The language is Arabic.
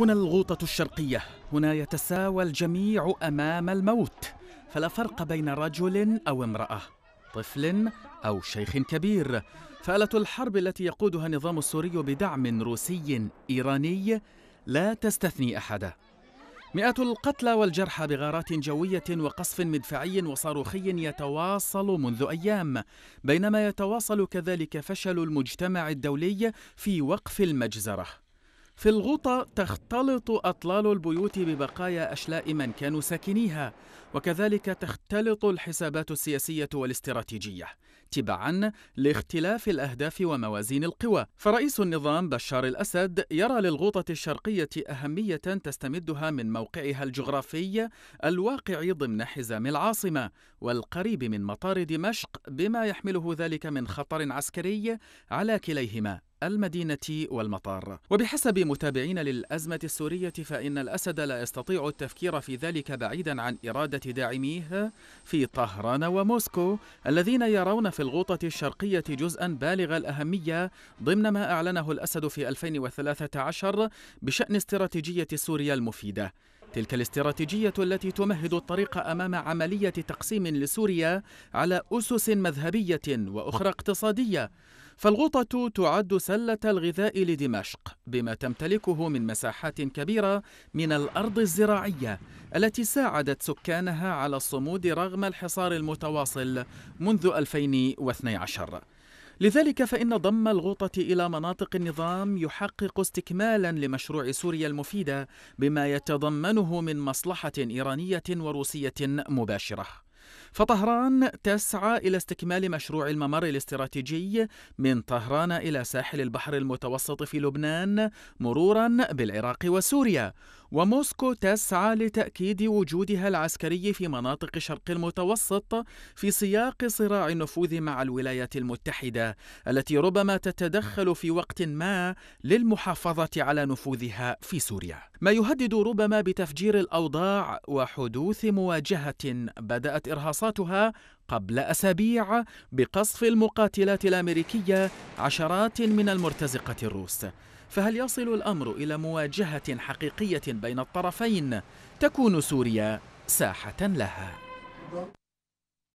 هنا الغوطة الشرقية هنا يتساوى الجميع أمام الموت فلا فرق بين رجل أو امرأة طفل أو شيخ كبير فآلة الحرب التي يقودها النظام السوري بدعم روسي إيراني لا تستثني أحدا مئات القتلى والجرحى بغارات جوية وقصف مدفعي وصاروخي يتواصل منذ أيام بينما يتواصل كذلك فشل المجتمع الدولي في وقف المجزرة في الغوطة تختلط أطلال البيوت ببقايا أشلاء من كانوا ساكنيها وكذلك تختلط الحسابات السياسية والاستراتيجية تبعا لاختلاف الأهداف وموازين القوى فرئيس النظام بشار الأسد يرى للغوطة الشرقية أهمية تستمدها من موقعها الجغرافي الواقع ضمن حزام العاصمة والقريب من مطار دمشق بما يحمله ذلك من خطر عسكري على كليهما المدينة والمطار وبحسب متابعين للأزمة السورية فإن الأسد لا يستطيع التفكير في ذلك بعيدا عن إرادة داعميه في طهران وموسكو الذين يرون في الغوطة الشرقية جزءا بالغ الأهمية ضمن ما أعلنه الأسد في 2013 بشأن استراتيجية سوريا المفيدة تلك الاستراتيجية التي تمهد الطريق أمام عملية تقسيم لسوريا على أسس مذهبية وأخرى اقتصادية فالغوطة تعد سلة الغذاء لدمشق بما تمتلكه من مساحات كبيرة من الأرض الزراعية التي ساعدت سكانها على الصمود رغم الحصار المتواصل منذ 2012 لذلك فإن ضم الغوطة إلى مناطق النظام يحقق استكمالا لمشروع سوريا المفيدة بما يتضمنه من مصلحة إيرانية وروسية مباشرة فطهران تسعى إلى استكمال مشروع الممر الاستراتيجي من طهران إلى ساحل البحر المتوسط في لبنان مرورا بالعراق وسوريا وموسكو تسعى لتأكيد وجودها العسكري في مناطق شرق المتوسط في سياق صراع النفوذ مع الولايات المتحدة التي ربما تتدخل في وقت ما للمحافظة على نفوذها في سوريا ما يهدد ربما بتفجير الأوضاع وحدوث مواجهة بدأت إرهاص رصاصاتها قبل أسابيع بقصف المقاتلات الأمريكية عشرات من المرتزقة الروس فهل يصل الأمر إلى مواجهة حقيقية بين الطرفين تكون سوريا ساحة لها